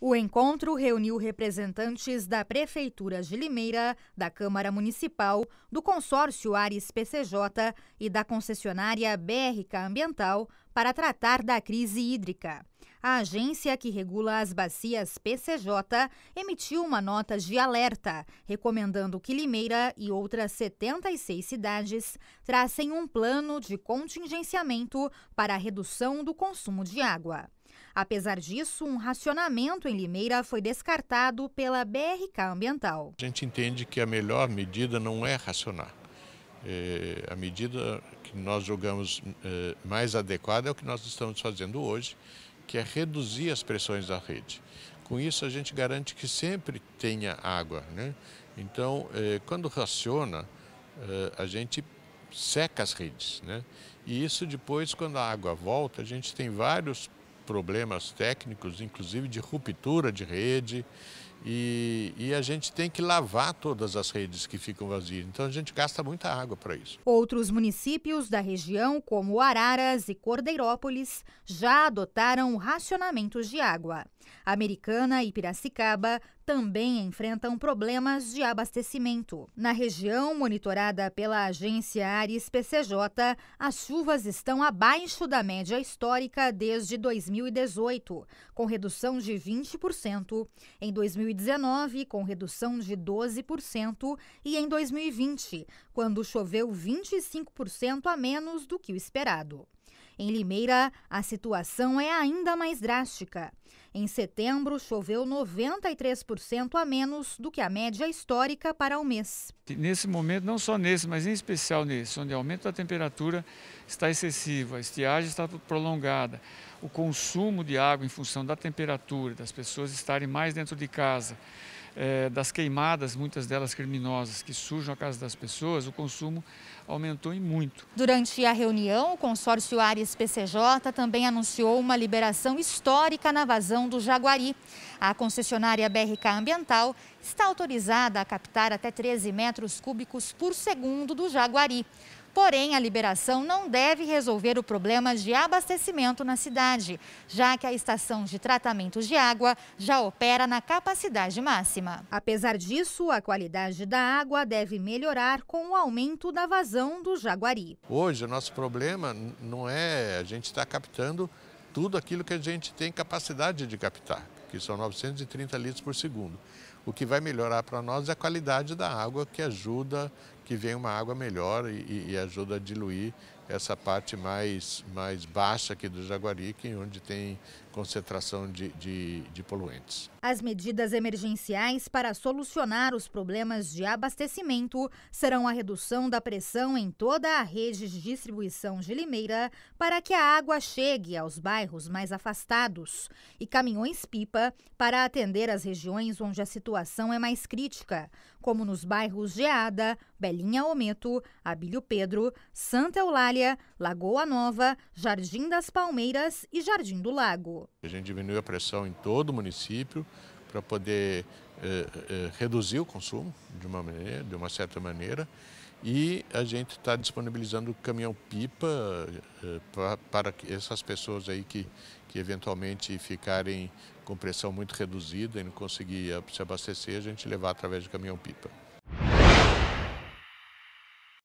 O encontro reuniu representantes da Prefeitura de Limeira, da Câmara Municipal, do consórcio Ares PCJ e da concessionária BRK Ambiental para tratar da crise hídrica. A agência que regula as bacias PCJ emitiu uma nota de alerta, recomendando que Limeira e outras 76 cidades tracem um plano de contingenciamento para a redução do consumo de água. Apesar disso, um racionamento em Limeira foi descartado pela BRK Ambiental. A gente entende que a melhor medida não é racionar. É, a medida que nós julgamos é, mais adequada é o que nós estamos fazendo hoje, que é reduzir as pressões da rede. Com isso, a gente garante que sempre tenha água. Né? Então, é, quando raciona, é, a gente seca as redes. Né? E isso depois, quando a água volta, a gente tem vários problemas técnicos, inclusive de ruptura de rede e, e, a gente tem que lavar todas as redes que ficam vazias. Então a gente gasta muita água para isso. Outros municípios da região, como Araras e Cordeirópolis, já adotaram racionamentos de água. Americana e Piracicaba também enfrentam problemas de abastecimento. Na região monitorada pela agência Ares PCJ, as chuvas estão abaixo da média histórica desde 2018, com redução de 20% em 2018. 2019, com redução de 12%, e em 2020, quando choveu 25% a menos do que o esperado. Em Limeira, a situação é ainda mais drástica. Em setembro, choveu 93% a menos do que a média histórica para o mês. Nesse momento, não só nesse, mas em especial nesse, onde o aumento da temperatura está excessivo, a estiagem está prolongada, o consumo de água em função da temperatura, das pessoas estarem mais dentro de casa é, das queimadas, muitas delas criminosas, que surgem na casa das pessoas, o consumo aumentou e muito. Durante a reunião, o consórcio Ares PCJ também anunciou uma liberação histórica na vazão do Jaguari. A concessionária BRK Ambiental está autorizada a captar até 13 metros cúbicos por segundo do Jaguari. Porém, a liberação não deve resolver o problema de abastecimento na cidade, já que a estação de tratamento de água já opera na capacidade máxima. Apesar disso, a qualidade da água deve melhorar com o aumento da vazão do Jaguari. Hoje, o nosso problema não é a gente estar tá captando tudo aquilo que a gente tem capacidade de captar, que são 930 litros por segundo. O que vai melhorar para nós é a qualidade da água, que ajuda, que vem uma água melhor e, e ajuda a diluir essa parte mais, mais baixa aqui do Jaguarique, onde tem concentração de, de, de poluentes. As medidas emergenciais para solucionar os problemas de abastecimento serão a redução da pressão em toda a rede de distribuição de Limeira para que a água chegue aos bairros mais afastados e caminhões-pipa para atender as regiões onde a situação é mais crítica, como nos bairros Geada, Belinha Ometo, Abílio Pedro, Santa Eulália Lagoa Nova, Jardim das Palmeiras e Jardim do Lago. A gente diminuiu a pressão em todo o município para poder eh, eh, reduzir o consumo de uma, maneira, de uma certa maneira e a gente está disponibilizando caminhão-pipa eh, para essas pessoas aí que, que eventualmente ficarem com pressão muito reduzida e não conseguir eh, se abastecer, a gente levar através de caminhão-pipa.